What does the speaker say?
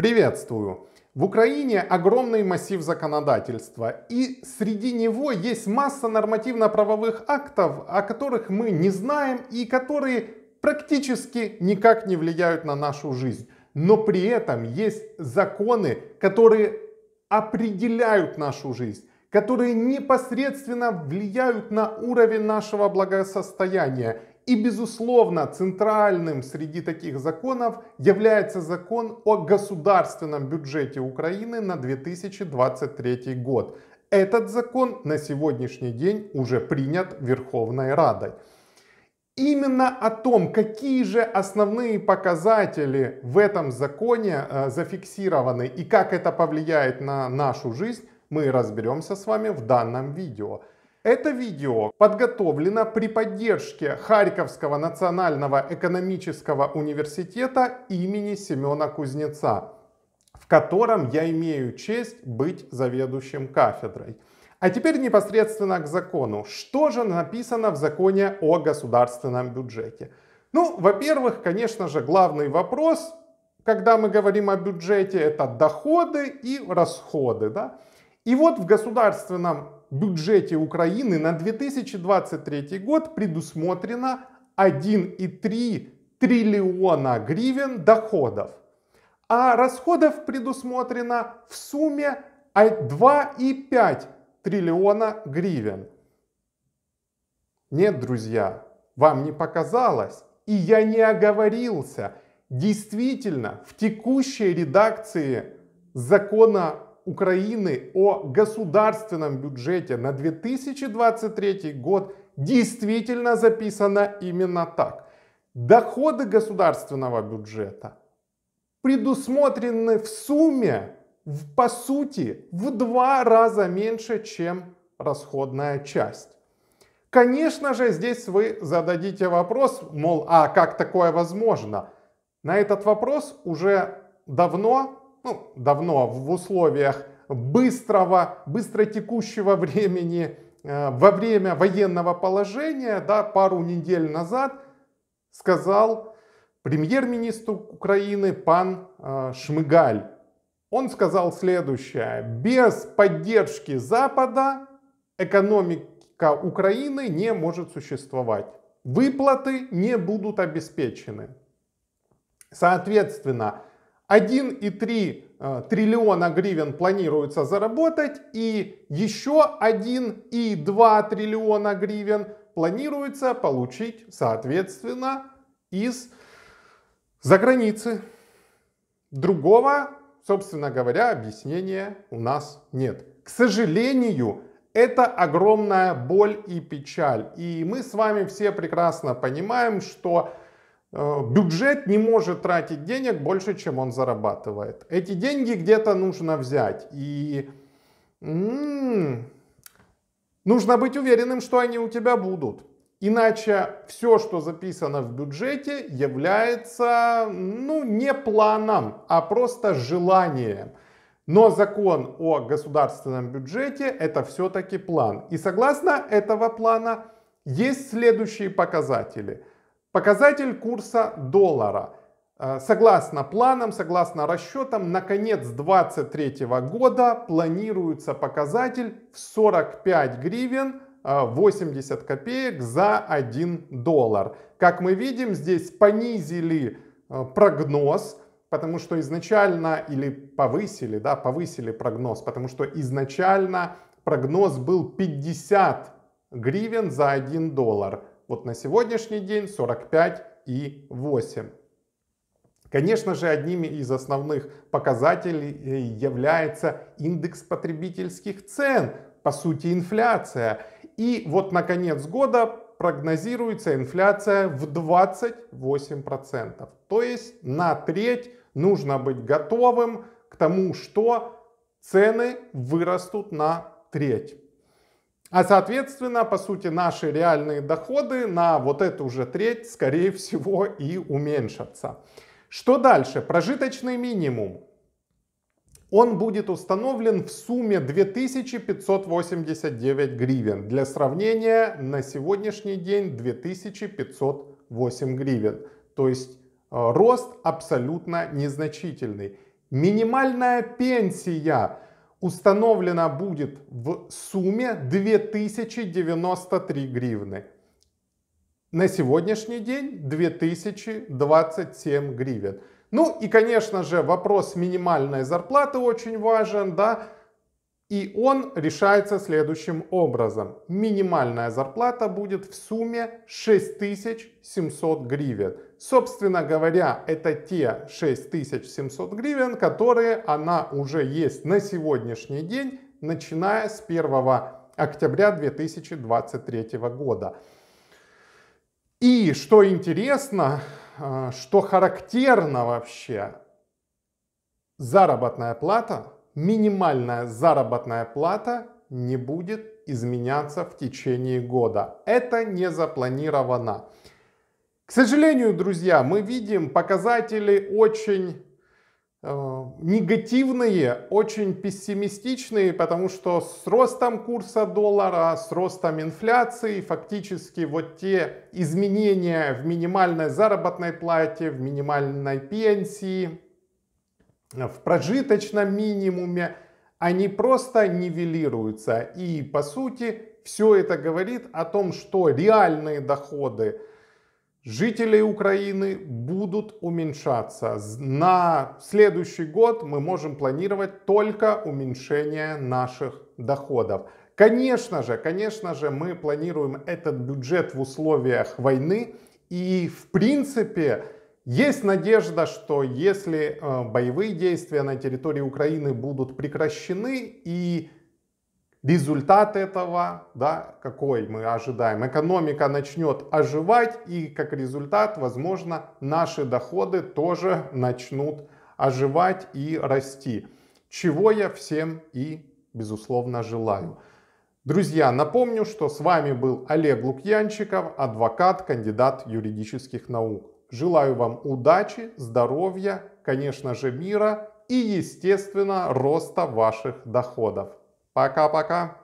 Приветствую! В Украине огромный массив законодательства, и среди него есть масса нормативно-правовых актов, о которых мы не знаем и которые практически никак не влияют на нашу жизнь. Но при этом есть законы, которые определяют нашу жизнь, которые непосредственно влияют на уровень нашего благосостояния и, безусловно, центральным среди таких законов является закон о государственном бюджете Украины на 2023 год. Этот закон на сегодняшний день уже принят Верховной Радой. Именно о том, какие же основные показатели в этом законе э, зафиксированы и как это повлияет на нашу жизнь, мы разберемся с вами в данном видео. Это видео подготовлено при поддержке Харьковского национального экономического университета имени Семена Кузнеца, в котором я имею честь быть заведующим кафедрой. А теперь непосредственно к закону. Что же написано в законе о государственном бюджете? Ну, во-первых, конечно же, главный вопрос, когда мы говорим о бюджете, это доходы и расходы. Да? И вот в государственном бюджете Украины на 2023 год предусмотрено 1,3 триллиона гривен доходов, а расходов предусмотрено в сумме 2,5 триллиона гривен. Нет, друзья, вам не показалось, и я не оговорился. Действительно, в текущей редакции закона Украины о государственном бюджете на 2023 год действительно записано именно так. Доходы государственного бюджета предусмотрены в сумме, в, по сути, в два раза меньше, чем расходная часть. Конечно же, здесь вы зададите вопрос, мол, а как такое возможно? На этот вопрос уже давно ну, давно в условиях быстрого, быстротекущего времени, э, во время военного положения, да, пару недель назад сказал премьер-министр Украины пан э, Шмыгаль. Он сказал следующее. Без поддержки Запада экономика Украины не может существовать. Выплаты не будут обеспечены. Соответственно, 1,3 э, триллиона гривен планируется заработать и еще 1,2 триллиона гривен планируется получить, соответственно, из за границы. Другого, собственно говоря, объяснения у нас нет. К сожалению, это огромная боль и печаль. И мы с вами все прекрасно понимаем, что Э, бюджет не может тратить денег больше, чем он зарабатывает. Эти деньги где-то нужно взять. И м-м, нужно быть уверенным, что они у тебя будут. Иначе все, что записано в бюджете, является ну, не планом, а просто желанием. Но закон о государственном бюджете это все-таки план. И согласно этого плана есть следующие показатели. Показатель курса доллара. Э, согласно планам, согласно расчетам, на конец 2023 года планируется показатель в 45 гривен 80 э, копеек за 1 доллар. Как мы видим, здесь понизили э, прогноз, потому что изначально, или повысили, да, повысили прогноз, потому что изначально прогноз был 50 гривен за 1 доллар вот на сегодняшний день и 45,8. Конечно же, одними из основных показателей э, является индекс потребительских цен, по сути инфляция. И вот на конец года прогнозируется инфляция в 28%. То есть на треть нужно быть готовым к тому, что цены вырастут на треть. А соответственно, по сути, наши реальные доходы на вот эту уже треть, скорее всего, и уменьшатся. Что дальше? Прожиточный минимум. Он будет установлен в сумме 2589 гривен. Для сравнения, на сегодняшний день 2508 гривен. То есть э, рост абсолютно незначительный. Минимальная пенсия установлена будет в сумме 2093 гривны. На сегодняшний день 2027 гривен. Ну и, конечно же, вопрос минимальной зарплаты очень важен, да, и он решается следующим образом. Минимальная зарплата будет в сумме 6700 гривен. Собственно говоря, это те 6700 гривен, которые она уже есть на сегодняшний день, начиная с 1 октября 2023 года. И что интересно, э, что характерно вообще, заработная плата минимальная заработная плата не будет изменяться в течение года. Это не запланировано. К сожалению, друзья, мы видим показатели очень э, негативные, очень пессимистичные, потому что с ростом курса доллара, с ростом инфляции, фактически вот те изменения в минимальной заработной плате, в минимальной пенсии, в прожиточном минимуме, они просто нивелируются. И по сути все это говорит о том, что реальные доходы жителей Украины будут уменьшаться. На следующий год мы можем планировать только уменьшение наших доходов. Конечно же, конечно же, мы планируем этот бюджет в условиях войны. И в принципе, есть надежда, что если э, боевые действия на территории Украины будут прекращены и результат этого, да, какой мы ожидаем, экономика начнет оживать и как результат, возможно, наши доходы тоже начнут оживать и расти, чего я всем и, безусловно, желаю. Друзья, напомню, что с вами был Олег Лукьянчиков, адвокат, кандидат юридических наук. Желаю вам удачи, здоровья, конечно же мира и, естественно, роста ваших доходов. Пока-пока!